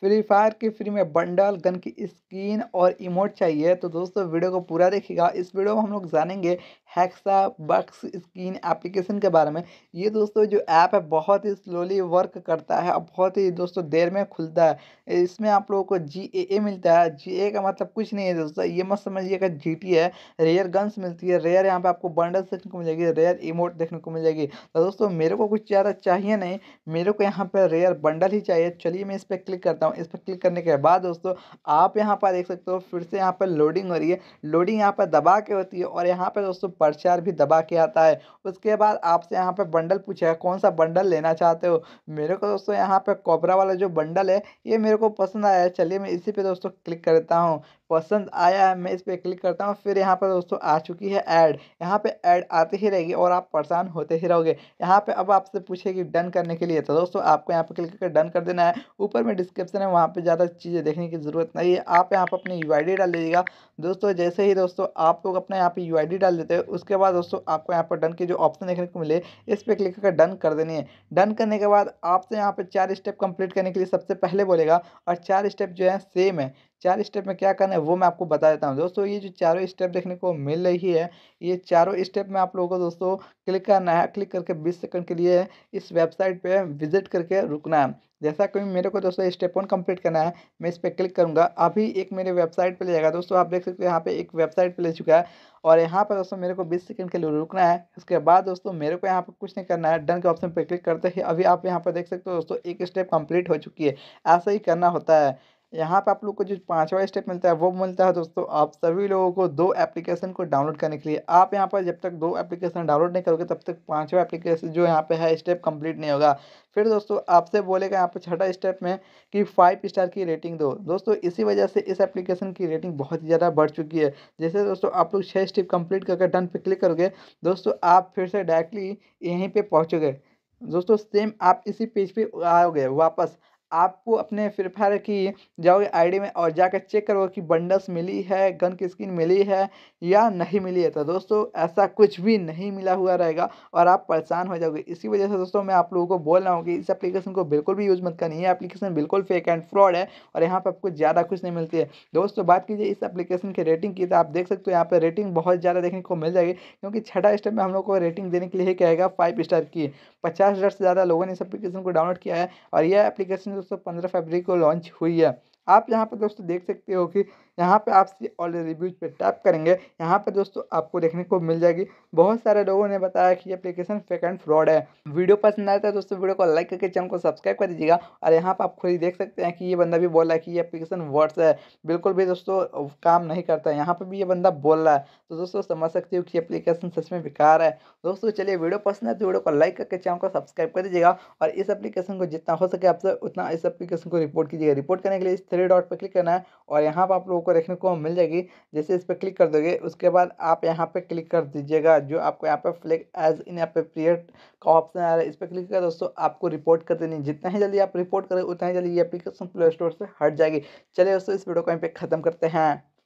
free Fire के free में bundle gun की स्किन और इमोट चाहिए तो दोस्तों वीडियो को पूरा देखिएगा इस वीडियो में हम लोग जानेंगे हैक्सा बक्स स्किन एप्लीकेशन के बारे में ये दोस्तों जो ऐप है बहुत ही स्लोली वर्क करता है और बहुत ही दोस्तों देर में खुलता है इसमें आप लोगों को जी ए ए मिलता है जी ए का मतलब कुछ नहीं है दोस्तों ये मत समझिएगा जी टी है रेयर गन्स मिलती है रेयर यहाँ पर आपको बंडल देखने को मिलेगी रेयर इमोट देखने को मिलेगी तो दोस्तों मेरे को कुछ ज़्यादा चाहिए नहीं मेरे को यहाँ पर रेयर बंडल ही चाहिए चलिए मैं इस पर क्लिक करता हूँ देता हूँ इस पर क्लिक करने के बाद दोस्तों आप यहाँ पर देख सकते हो फिर से यहाँ पर लोडिंग हो रही है लोडिंग यहाँ पर दबा के होती है और यहाँ पर दोस्तों प्रचार भी दबा के आता है उसके बाद आपसे यहाँ पर बंडल पूछेगा कौन सा बंडल लेना चाहते हो मेरे को दोस्तों यहाँ पर कोबरा वाला जो बंडल है ये मेरे को पसंद आया चलिए मैं इसी पर दोस्तों क्लिक करता हूँ पसंद आया है मैं इस पर क्लिक करता हूँ फिर यहाँ पर दोस्तों आ चुकी है ऐड यहाँ पे ऐड आती ही रहेगी और आप परेशान होते ही रहोगे यहाँ पे अब आपसे पूछेगी डन करने के लिए तो दोस्तों आपको यहाँ पे क्लिक करके डन कर देना है ऊपर में डिस्क्रिप्शन है वहाँ पर ज़्यादा चीज़ें देखने की ज़रूरत नहीं है आप यहाँ पर अपनी यू डाल दीजिएगा दोस्तों जैसे ही दोस्तों आप लोग अपने यहाँ पर यू डाल देते हैं उसके बाद दोस्तों आपको यहाँ पर डन की जो ऑप्शन देखने को मिले इस पर क्लिक करके डन कर देनी है डन करने के बाद आपसे यहाँ पर चार स्टेप कंप्लीट करने के लिए सबसे पहले बोलेगा और चार स्टेप जो है सेम है चार स्टेप में क्या करना है वो मैं आपको बता देता हूँ दोस्तों ये जो चारों स्टेप देखने को मिल रही है ये चारों स्टेप में आप लोगों को दोस्तों क्लिक करना है क्लिक करके बीस सेकंड के लिए इस वेबसाइट पर विजिट करके रुकना है जैसा कि मेरे को दोस्तों स्टेप वन कंप्लीट करना है मैं इस पर क्लिक करूँगा अभी एक मेरे वेबसाइट पर ले जाएगा दोस्तों आप देख सकते हो यहाँ पे एक वेबसाइट पर ले चुका है और यहाँ पर दोस्तों मेरे को बीस सेकंड के लिए रुकना है उसके बाद दोस्तों मेरे को यहाँ पर कुछ नहीं करना है डन के ऑप्शन पर क्लिक करते ही अभी आप यहाँ पर देख सकते हो दोस्तों एक स्टेप कंप्लीट हो चुकी है ऐसा ही करना होता है यहाँ पे आप लोग को जो पांचवा स्टेप मिलता है वो मिलता है दोस्तों आप सभी लोगों को दो एप्लीकेशन को डाउनलोड करने के लिए आप यहाँ पर जब तक दो एप्लीकेशन डाउनलोड नहीं करोगे तब तक पांचवा एप्लीकेशन जो यहाँ पे है स्टेप कंप्लीट नहीं होगा फिर दोस्तों आपसे बोलेगा यहाँ पर छठा स्टेप में कि फाइव स्टार की रेटिंग दो दोस्तों इसी वजह से इस एप्लीकेशन की रेटिंग बहुत ही ज़्यादा बढ़ चुकी है जैसे दोस्तों आप लोग छः स्टेप कंप्लीट करके डन पे क्लिक करोगे दोस्तों आप फिर से डायरेक्टली यहीं पर पहुँचोगे दोस्तों सेम आप इसी पेज पर आओगे वापस आपको अपने फ्री फायर की जाओगे आईडी में और जाकर चेक करोगे कि बंडल्स मिली है गन की स्किन मिली है या नहीं मिली है तो दोस्तों ऐसा कुछ भी नहीं मिला हुआ रहेगा और आप परेशान हो जाओगे इसी वजह से दोस्तों मैं आप लोगों को बोल रहा हूँ कि इस एप्लीकेशन को बिल्कुल भी यूज़ मत करनी है एप्लीकेशन बिल्कुल फेक एंड फ्रॉड है और यहाँ पर आपको ज़्यादा कुछ नहीं मिलती है दोस्तों बात कीजिए इस एप्लीकेशन की रेटिंग की तो आप देख सकते हो यहाँ पर रेटिंग बहुत ज़्यादा देखने को मिल जाएगी क्योंकि छठा स्टेप में हम लोग को रेटिंग देने के लिए कहेगा फाइव स्टार की पचास हज़ार से ज़्यादा लोगों ने इस एप्लीकेशन को डाउनलोड किया है और यह एप्लीकेशन दोस्तों पंद्रह फरवरी को लॉन्च हुई है आप यहाँ पर दोस्तों देख सकते हो कि यहाँ पे आप ऑल रिव्यूज पे टैप करेंगे यहाँ पे दोस्तों आपको देखने को मिल जाएगी बहुत सारे लोगों ने बताया कि एप्लीकेशन फेक एंड फ्रॉड है वीडियो पसंद आया था तो दोस्तों वीडियो को लाइक करके चैनल को सब्सक्राइब कर दीजिएगा और यहाँ पर आप खुद ही देख सकते हैं कि ये बंदा भी बोल रहा है कि ये अप्लीकेशन वर्ड्स है बिल्कुल भी दोस्तों काम नहीं करता है यहाँ पर भी ये बंदा बोल रहा है तो दोस्तों समझ सकते हो कि एप्लीकेशन सच में बेकार है दोस्तों चलिए वीडियो पसंद आया तो वीडियो को लाइक करके चैनल को सब्सक्राइब कर दीजिएगा और इस एप्लीकेशन को जितना हो सके आपसे उतना इस एप्लीकेशन को रिपोर्ट कीजिएगा रिपोर्ट करने के लिए इस थ्री डॉट पर क्लिक करना है और यहाँ पर आप लोगों को देखने को मिल जाएगी जैसे इस पर क्लिक कर दोगे उसके बाद आप यहाँ पे क्लिक कर दीजिएगा जो आपको यहाँ पे फ्लिक एज इन यहाँ पे पीरियड का ऑप्शन आ रहा है इस पर क्लिक कर दोस्तों आपको रिपोर्ट कर देनी जितना ही जल्दी आप रिपोर्ट करें उतना ही जल्दी ये एप्लीकेशन प्ले स्टोर से हट जाएगी चलिए दोस्तों इस वीडियो को यहीं पर खत्म करते हैं